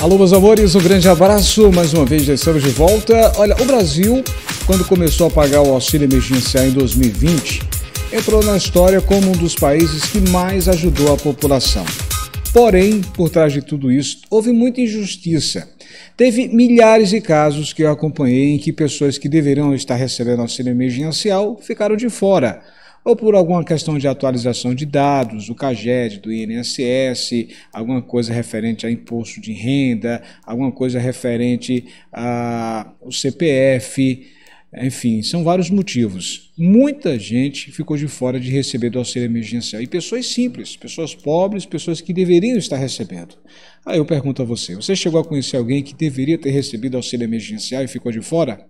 Alô, meus amores, um grande abraço. Mais uma vez já estamos de volta. Olha, o Brasil, quando começou a pagar o auxílio emergencial em 2020, entrou na história como um dos países que mais ajudou a população. Porém, por trás de tudo isso, houve muita injustiça. Teve milhares de casos que eu acompanhei em que pessoas que deveriam estar recebendo auxílio emergencial ficaram de fora ou por alguma questão de atualização de dados, o CAGED, do INSS, alguma coisa referente a imposto de renda, alguma coisa referente ao CPF, enfim, são vários motivos. Muita gente ficou de fora de receber do auxílio emergencial. E pessoas simples, pessoas pobres, pessoas que deveriam estar recebendo. Aí eu pergunto a você: você chegou a conhecer alguém que deveria ter recebido auxílio emergencial e ficou de fora?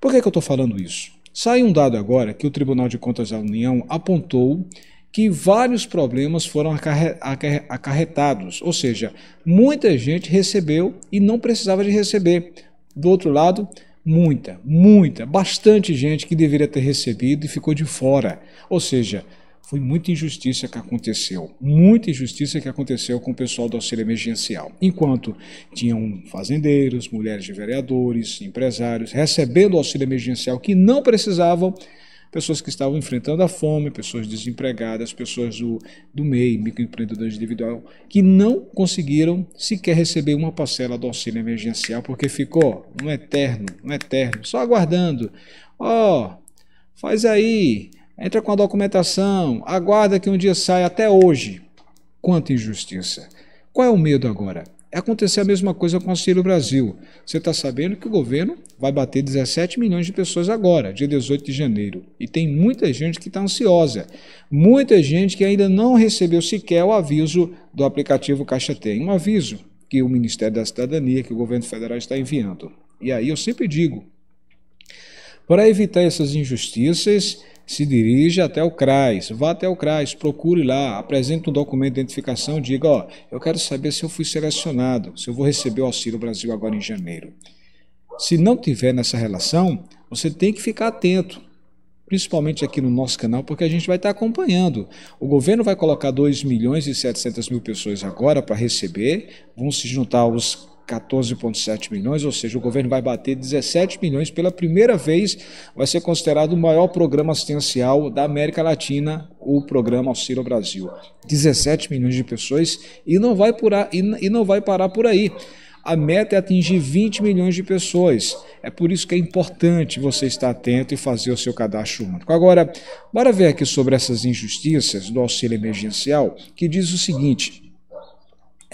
Por que, é que eu estou falando isso? Sai um dado agora que o Tribunal de Contas da União apontou que vários problemas foram acarretados, ou seja, muita gente recebeu e não precisava de receber. Do outro lado, muita, muita, bastante gente que deveria ter recebido e ficou de fora. Ou seja, foi muita injustiça que aconteceu, muita injustiça que aconteceu com o pessoal do auxílio emergencial. Enquanto tinham fazendeiros, mulheres de vereadores, empresários recebendo auxílio emergencial que não precisavam, pessoas que estavam enfrentando a fome, pessoas desempregadas, pessoas do, do MEI, microempreendedor individual, que não conseguiram sequer receber uma parcela do auxílio emergencial, porque ficou um eterno, um eterno, só aguardando. Ó, oh, faz aí, entra com a documentação, aguarda que um dia saia até hoje. Quanta injustiça! Qual é o medo agora? É acontecer a mesma coisa com o Auxílio Brasil. Você está sabendo que o governo vai bater 17 milhões de pessoas agora, dia 18 de janeiro. E tem muita gente que está ansiosa. Muita gente que ainda não recebeu sequer o aviso do aplicativo Caixa Tem. Um aviso que o Ministério da Cidadania, que o governo federal está enviando. E aí eu sempre digo, para evitar essas injustiças, se dirige até o CRAS, vá até o CRAS, procure lá, apresente um documento de identificação, diga, ó, eu quero saber se eu fui selecionado, se eu vou receber o Auxílio Brasil agora em janeiro. Se não tiver nessa relação, você tem que ficar atento, principalmente aqui no nosso canal, porque a gente vai estar acompanhando. O governo vai colocar 2 milhões e 700 mil pessoas agora para receber, vão se juntar os 14,7 milhões, ou seja, o governo vai bater 17 milhões pela primeira vez, vai ser considerado o maior programa assistencial da América Latina, o programa Auxílio Brasil. 17 milhões de pessoas e não vai, purar, e não vai parar por aí. A meta é atingir 20 milhões de pessoas. É por isso que é importante você estar atento e fazer o seu cadastro único. Agora, bora ver aqui sobre essas injustiças do auxílio emergencial, que diz o seguinte: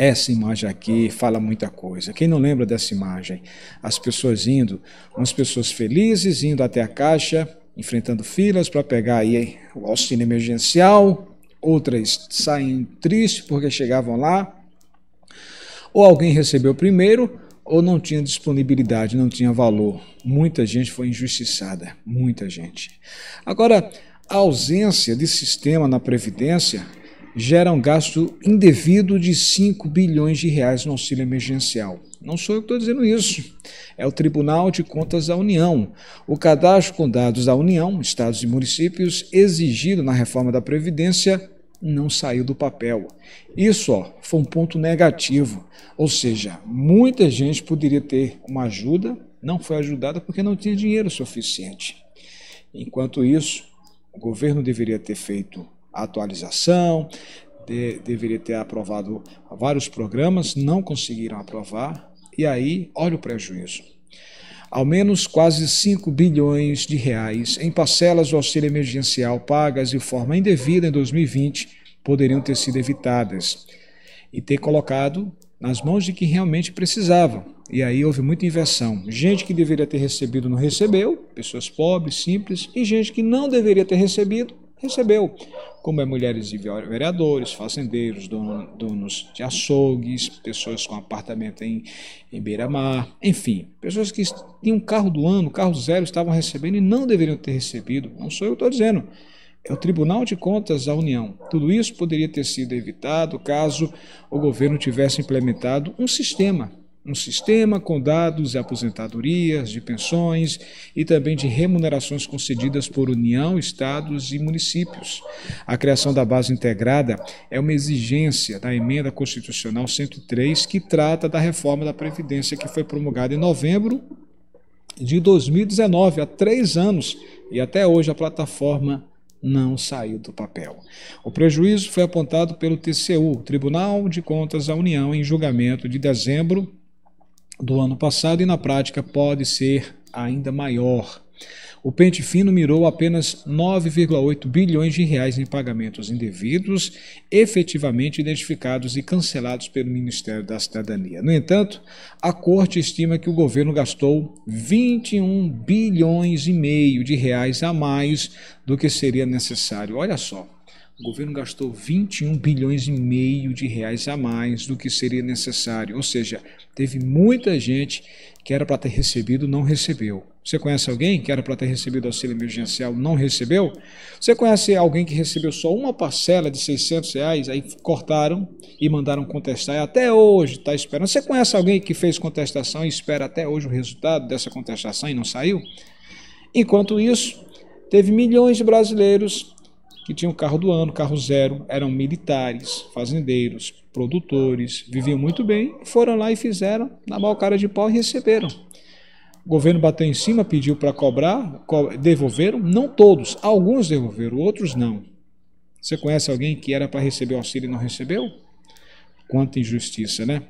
essa imagem aqui fala muita coisa. Quem não lembra dessa imagem? As pessoas indo, umas pessoas felizes indo até a caixa, enfrentando filas para pegar aí o auxílio emergencial, outras saem tristes porque chegavam lá, ou alguém recebeu primeiro, ou não tinha disponibilidade, não tinha valor. Muita gente foi injustiçada, muita gente. Agora, a ausência de sistema na previdência gera um gasto indevido de 5 bilhões de reais no auxílio emergencial. Não sou eu que estou dizendo isso. É o Tribunal de Contas da União. O cadastro com dados da União, estados e municípios, exigido na reforma da Previdência, não saiu do papel. Isso ó, foi um ponto negativo. Ou seja, muita gente poderia ter uma ajuda, não foi ajudada porque não tinha dinheiro suficiente. Enquanto isso, o governo deveria ter feito atualização, de, deveria ter aprovado vários programas, não conseguiram aprovar, e aí olha o prejuízo. Ao menos quase 5 bilhões de reais em parcelas do auxílio emergencial pagas de forma indevida em 2020 poderiam ter sido evitadas e ter colocado nas mãos de quem realmente precisava. E aí houve muita inversão. Gente que deveria ter recebido não recebeu, pessoas pobres, simples, e gente que não deveria ter recebido recebeu, como é mulheres de vereadores, fazendeiros, donos de açougues, pessoas com apartamento em, em beira-mar, enfim, pessoas que tinham carro do ano, carro zero, estavam recebendo e não deveriam ter recebido. Não sou eu que estou dizendo. É o Tribunal de Contas da União. Tudo isso poderia ter sido evitado caso o governo tivesse implementado um sistema um sistema com dados de aposentadorias, de pensões e também de remunerações concedidas por União, estados e municípios. A criação da base integrada é uma exigência da emenda constitucional 103 que trata da reforma da previdência que foi promulgada em novembro de 2019, há três anos, e até hoje a plataforma não saiu do papel. O prejuízo foi apontado pelo TCU, Tribunal de Contas da União, em julgamento de dezembro do ano passado e na prática pode ser ainda maior. O pente fino mirou apenas 9,8 bilhões de reais em pagamentos indevidos, efetivamente identificados e cancelados pelo Ministério da Cidadania. No entanto, a corte estima que o governo gastou 21 bilhões e meio de reais a mais do que seria necessário. Olha só, o governo gastou 21 bilhões e meio de reais a mais do que seria necessário. Ou seja, teve muita gente que era para ter recebido, não recebeu. Você conhece alguém que era para ter recebido auxílio emergencial, não recebeu? Você conhece alguém que recebeu só uma parcela de 600 reais, aí cortaram e mandaram contestar, e até hoje está esperando. Você conhece alguém que fez contestação e espera até hoje o resultado dessa contestação e não saiu? Enquanto isso, teve milhões de brasileiros que tinham carro do ano, carro zero, eram militares, fazendeiros, produtores, viviam muito bem, foram lá e fizeram na maior cara de pau e receberam. O governo bateu em cima, pediu para cobrar, devolveram, não todos, alguns devolveram, outros não. Você conhece alguém que era para receber o auxílio e não recebeu? Quanta injustiça, né?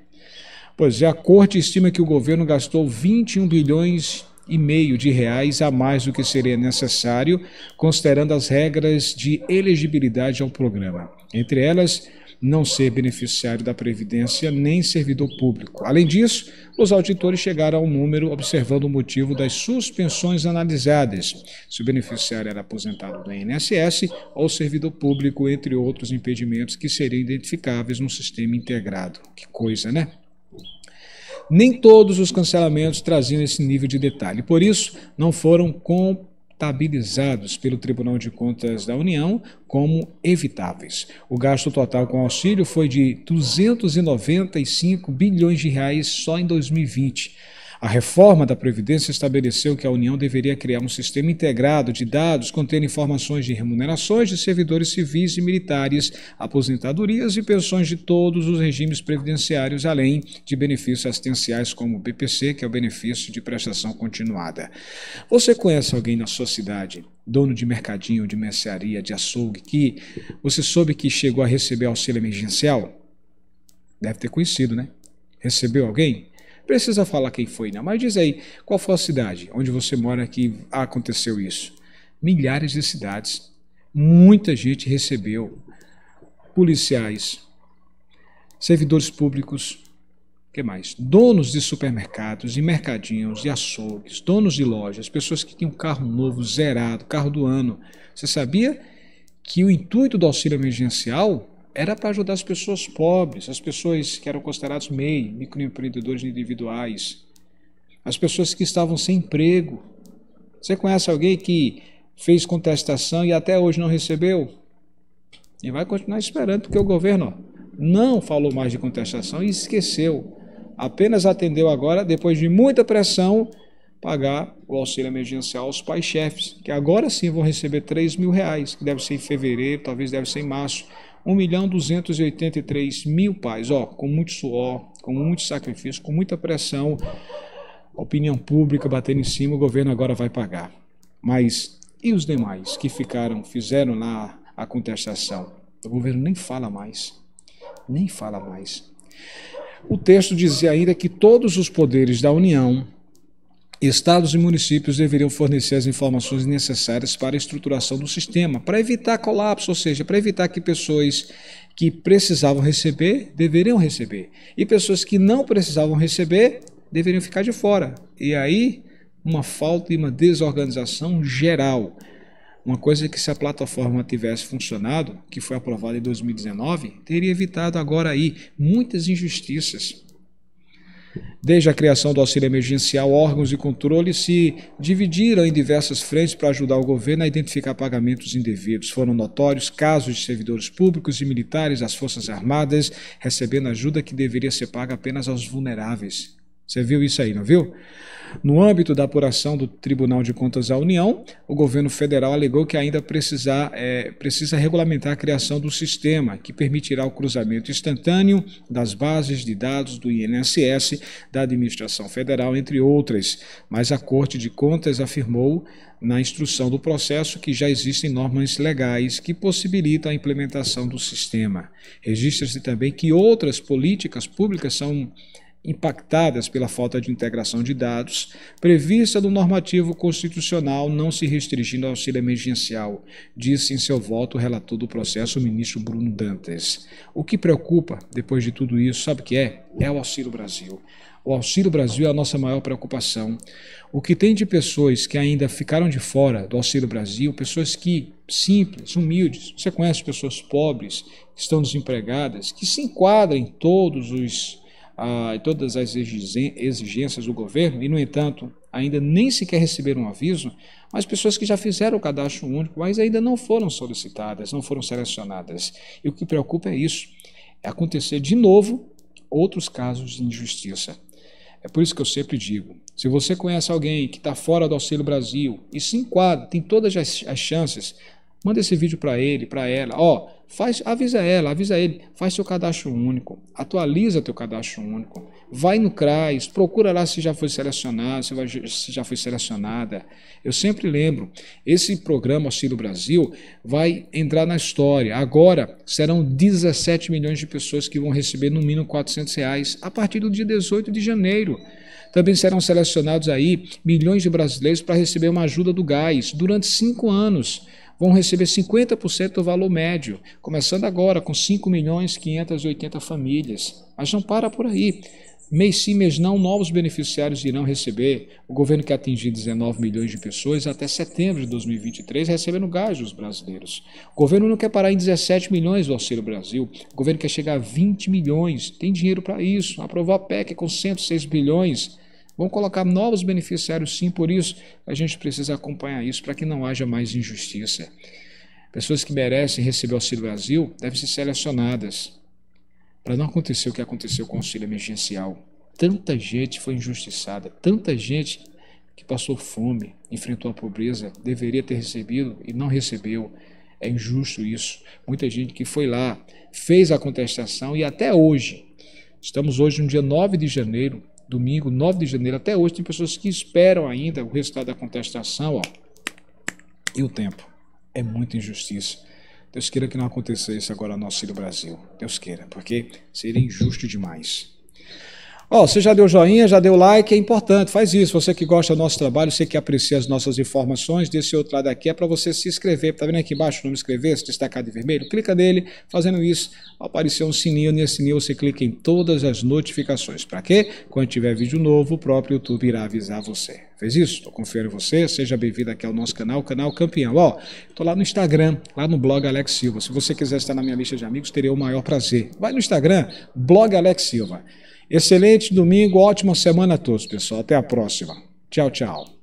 Pois é, a corte estima que o governo gastou 21 bilhões e meio de reais a mais do que seria necessário, considerando as regras de elegibilidade ao programa. Entre elas, não ser beneficiário da Previdência nem servidor público. Além disso, os auditores chegaram ao número observando o motivo das suspensões analisadas, se o beneficiário era aposentado do INSS ou servidor público, entre outros impedimentos que seriam identificáveis num sistema integrado. Que coisa, né? nem todos os cancelamentos traziam esse nível de detalhe. Por isso, não foram contabilizados pelo Tribunal de Contas da União como evitáveis. O gasto total com auxílio foi de 295 bilhões de reais só em 2020 a reforma da Previdência estabeleceu que a União deveria criar um sistema integrado de dados contendo informações de remunerações de servidores civis e militares, aposentadorias e pensões de todos os regimes previdenciários, além de benefícios assistenciais como o BPC, que é o benefício de prestação continuada. Você conhece alguém na sua cidade dono de mercadinho, de mercearia, de açougue, que você soube que chegou a receber auxílio emergencial? Deve ter conhecido, né? Recebeu alguém? precisa falar quem foi, não, né? mas diz aí, qual foi a cidade onde você mora que aconteceu isso? Milhares de cidades. Muita gente recebeu policiais, servidores públicos, que mais? Donos de supermercados, e mercadinhos, e açougues, donos de lojas, pessoas que tinham carro novo, zerado, carro do ano. Você sabia que o intuito do auxílio emergencial era para ajudar as pessoas pobres, as pessoas que eram consideradas MEI, microempreendedores individuais, as pessoas que estavam sem emprego. Você conhece alguém que fez contestação e até hoje não recebeu? E vai continuar esperando, porque o governo não falou mais de contestação e esqueceu. Apenas atendeu agora, depois de muita pressão, pagar o auxílio emergencial aos pais-chefes, que agora sim vão receber 3 mil reais, que deve ser em fevereiro, talvez deve ser em março 1 milhão 283 mil pais, ó, com muito suor, com muito sacrifício, com muita pressão, a opinião pública batendo em cima, o governo agora vai pagar. Mas e os demais que ficaram, fizeram lá a contestação? O governo nem fala mais, nem fala mais. O texto dizia ainda que todos os poderes da União, Estados e municípios deveriam fornecer as informações necessárias para a estruturação do sistema, para evitar colapso, ou seja, para evitar que pessoas que precisavam receber deveriam receber e pessoas que não precisavam receber deveriam ficar de fora. E aí, uma falta e uma desorganização geral. Uma coisa que se a plataforma tivesse funcionado, que foi aprovada em 2019, teria evitado agora aí muitas injustiças Desde a criação do auxílio emergencial, órgãos de controle se dividiram em diversas frentes para ajudar o governo a identificar pagamentos indevidos. Foram notórios casos de servidores públicos e militares das Forças Armadas recebendo ajuda que deveria ser paga apenas aos vulneráveis. Você viu isso aí, não viu? No âmbito da apuração do Tribunal de Contas da União, o governo federal alegou que ainda precisar, é, precisa regulamentar a criação do sistema que permitirá o cruzamento instantâneo das bases de dados do INSS, da Administração Federal, entre outras. Mas a Corte de Contas afirmou na instrução do processo que já existem normas legais que possibilitam a implementação do sistema. Registra-se também que outras políticas públicas são impactadas pela falta de integração de dados prevista no normativo constitucional, não se restringindo ao auxílio emergencial, disse em seu voto o relator do processo, o ministro Bruno Dantas. O que preocupa, depois de tudo isso, sabe o que é? É o Auxílio Brasil. O Auxílio Brasil é a nossa maior preocupação. O que tem de pessoas que ainda ficaram de fora do Auxílio Brasil, pessoas que simples, humildes, você conhece pessoas pobres, que estão desempregadas, que se enquadram em todos os ah, todas as exigências do governo e, no entanto, ainda nem sequer receberam um aviso, mas pessoas que já fizeram o cadastro único, mas ainda não foram solicitadas, não foram selecionadas. E o que preocupa é isso, é acontecer de novo outros casos de injustiça. É por isso que eu sempre digo: se você conhece alguém que está fora do Auxílio Brasil e se enquadra, tem todas as, as chances, manda esse vídeo para ele, para ela. Ó, oh, Faz, avisa ela, avisa ele, faz seu cadastro único, atualiza teu cadastro único, vai no CRAS, procura lá se já foi selecionado, se, vai, se já foi selecionada. Eu sempre lembro, esse programa Auxílio Brasil vai entrar na história. Agora serão 17 milhões de pessoas que vão receber no mínimo 400 reais a partir do dia 18 de janeiro. Também serão selecionados aí milhões de brasileiros para receber uma ajuda do gás durante cinco anos vão receber 50% do valor médio, começando agora com 5 milhões 580 famílias. Mas não para por aí. Mês sim, mês não, novos beneficiários irão receber. O governo que atingir 19 milhões de pessoas até setembro de 2023 recebendo gás dos brasileiros. O governo não quer parar em 17 milhões do Auxílio Brasil. O governo quer chegar a 20 milhões. Tem dinheiro para isso. Aprovou a PEC com 106 bilhões Vão colocar novos beneficiários, sim, por isso a gente precisa acompanhar isso para que não haja mais injustiça. Pessoas que merecem receber auxílio Brasil devem ser selecionadas para não acontecer o que aconteceu com o auxílio emergencial. Tanta gente foi injustiçada, tanta gente que passou fome, enfrentou a pobreza, deveria ter recebido e não recebeu. É injusto isso. Muita gente que foi lá, fez a contestação e até hoje, estamos hoje no dia 9 de janeiro, domingo, 9 de janeiro, até hoje, tem pessoas que esperam ainda o resultado da contestação, ó, e o tempo. É muita injustiça. Deus queira que não aconteça isso agora no auxílio Brasil. Deus queira, porque seria injusto demais. Ó, oh, você já deu joinha, já deu like, é importante, faz isso. Você que gosta do nosso trabalho, você que aprecia as nossas informações, desse outro lado aqui é para você se inscrever. Tá vendo aqui embaixo o nome inscrever, se destacar de vermelho? Clica nele, fazendo isso, aparecer um sininho, nesse sininho você clica em todas as notificações. Para quê? Quando tiver vídeo novo, o próprio YouTube irá avisar você. Fez isso? Estou confiando em você, seja bem-vindo aqui ao nosso canal, canal Campeão. Ó, estou lá no Instagram, lá no blog Alex Silva. Se você quiser estar na minha lista de amigos, teria o maior prazer. Vai no Instagram, blog Alex Silva. Excelente domingo, ótima semana a todos, pessoal. Até a próxima. Tchau, tchau.